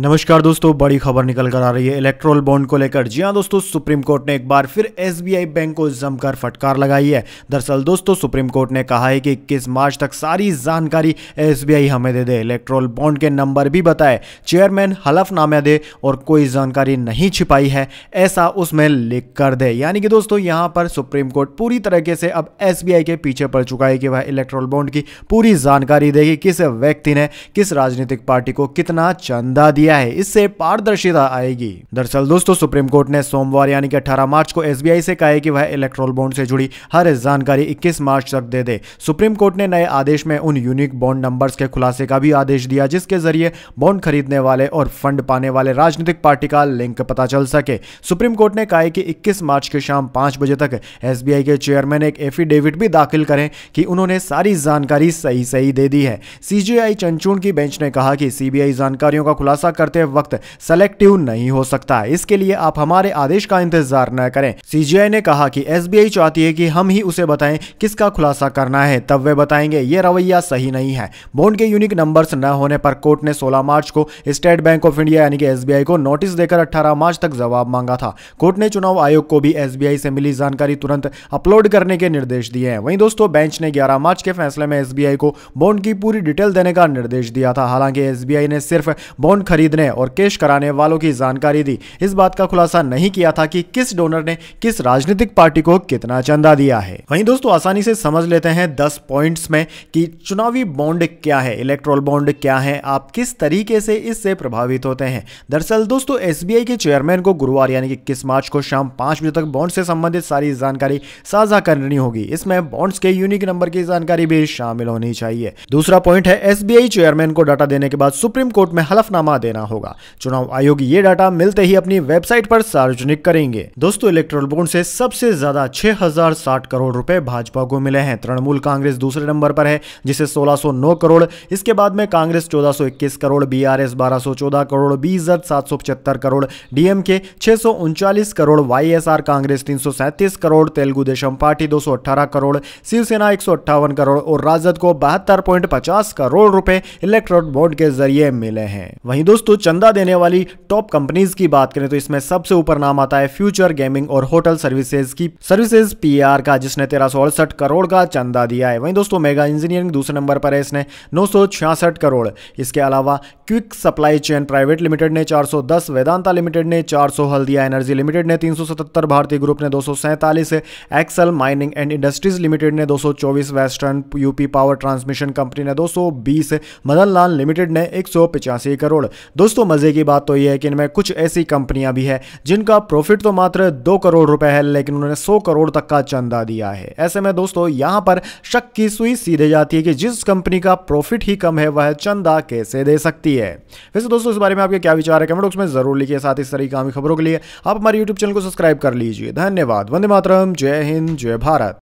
नमस्कार दोस्तों बड़ी खबर निकल कर आ रही है इलेक्ट्रोल बॉन्ड को लेकर जी हाँ दोस्तों सुप्रीम कोर्ट ने एक बार फिर एसबीआई बैंक को जमकर फटकार लगाई है दरअसल दोस्तों सुप्रीम कोर्ट ने कहा है कि इक्कीस मार्च तक सारी जानकारी एसबीआई हमें दे दे इलेक्ट्रोल बॉन्ड के नंबर भी बताए चेयरमैन हलफनामा दे और कोई जानकारी नहीं छिपाई है ऐसा उसमें लिख कर दे यानी कि दोस्तों यहाँ पर सुप्रीम कोर्ट पूरी तरीके से अब एस के पीछे पड़ चुका है कि वह इलेक्ट्रोल बॉन्ड की पूरी जानकारी देगी किस व्यक्ति ने किस राजनीतिक पार्टी को कितना चंदा दिया दिया है इससे पारदर्शिता आएगी दरअसल दोस्तों सुप्रीम कोर्ट ने सोमवार यानी कि 18 मार्च को एसबीआई से कहा है कि वह इलेक्ट्रोल बॉन्ड से जुड़ी हर जानकारी 21 मार्च तक दे दे सुप्रीम कोर्ट ने नए आदेश में उन यूनिक बॉन्ड नंबर्स के खुलासे का भी आदेश दिया जिसके जरिए बॉन्ड खरीदने वाले और फंड पाने वाले राजनीतिक पार्टी का लिंक पता चल सके सुप्रीम कोर्ट ने कहा है कि इक्कीस मार्च के शाम पांच बजे तक एस के चेयरमैन एक एफिडेविट भी दाखिल करें कि उन्होंने सारी जानकारी सही सही दे दी है सीजीआई चंचूण की बेंच ने कहा कि सीबीआई जानकारियों का खुलासा करते वक्त सेलेक्टिव नहीं हो सकता इसके लिए आप हमारे आदेश का इंतजार न करें सीजीआई ने कहा कि एसबीआई चाहती है कि हम ही उसे बताएं किसका खुलासा करना है तब वे बताएंगे ये रवैया सही नहीं है बॉन्ड के यूनिक नंबर न होने पर कोर्ट ने सोलह मार्च को स्टेट बैंक ऑफ इंडिया यानी कि एस को नोटिस देकर 18 मार्च तक जवाब मांगा था कोर्ट ने चुनाव आयोग को भी एस से मिली जानकारी तुरंत अपलोड करने के निर्देश दिए हैं वहीं दोस्तों बेंच ने 11 मार्च के फैसले में एसबीआई को बॉन्ड की पूरी डिटेल देने का निर्देश दिया था हालांकि एसबीआई ने सिर्फ बॉन्ड खरीदने और कैश कराने वालों की जानकारी दी इस बात का खुलासा नहीं किया था कि किस डोनर ने किस राजनीतिक पार्टी को कितना चंदा दिया है वहीं दोस्तों आसानी से समझ लेते हैं दस पॉइंट्स में कि चुनावी बॉन्ड क्या है इलेक्ट्रोल बॉन्ड क्या है आप किस तरीके से इससे प्रभावित होते हैं दरअसल दोस्तों एस के चेयरमैन को गुरुवार यानी कि इक्कीस मार्च को शाम पांच बजे तक बॉन्ड से संबंधित सारी जानकारी साझा करनी होगी इसमें बॉन्ड्स के यूनिक नंबर की जानकारी भी शामिल होनी चाहिए दूसरा पॉइंट है एस चेयरमैन को डाटा देने के बाद सुप्रीम कोर्ट में हलफनामा देना होगा चुनाव आयोग ये डाटा मिलते ही अपनी वेबसाइट पर सार्वजनिक करेंगे दोस्तों इलेक्ट्रोल बोर्ड से सबसे ज्यादा छह करोड़ रुपए भाजपा को मिले हैं तृणमूल कांग्रेस दूसरे नंबर पर है जिसे 1609 करोड़ इसके बाद में कांग्रेस 1421 करोड़ बीआरएस 1214 करोड़ बीजद सात करोड़ डीएमके छह करोड़ वाईएसआर कांग्रेस तीन करोड़ तेलुगु देशम पार्टी दो करोड़ शिवसेना एक करोड़ और राजद को बहत्तर करोड़ रुपए इलेक्ट्रोल बोर्ड के जरिए मिले हैं वहीं दोस्तों दोस्तों चंदा देने वाली टॉप कंपनीज की बात करें तो इसमें सबसे ऊपर नाम आता है फ्यूचर गेमिंग और होटल सर्विसेज की सर्विसेज पीआर का जिसने तेरह करोड़ का चंदा दिया है वहीं दोस्तों मेगा इंजीनियरिंग दूसरे नंबर पर है इसने नौ करोड़ इसके अलावा quick supply chain private limited ने चार वेदांता लिमिटेड ने चार हल्दिया एनर्जी लिमिटेड ने तीन भारतीय ग्रुप ने दो Essel mining and industries limited ने 224 western UP power transmission company ने 220 मदनलाल लिमिटेड ने एक करोड़ दोस्तों मज़े की बात तो ये है कि इनमें कुछ ऐसी कंपनियां भी है जिनका प्रॉफिट तो मात्र दो करोड़ रुपए है लेकिन उन्होंने सौ करोड़ तक का चंदा दिया है ऐसे में दोस्तों यहां पर शक की सुई सीधे जाती है कि जिस कंपनी का प्रॉफिट ही कम है वह चंदा कैसे दे सकती है वैसे दोस्तों इस बारे में आपके क्या विचार है कमेंट बॉक्स में जरूर लिखिए साथ इस तरह की खबरों के लिए आप हमारे यूट्यूब चैनल को सब्सक्राइब कर लीजिए धन्यवाद वंदे मातरम जय हिंद जय भारत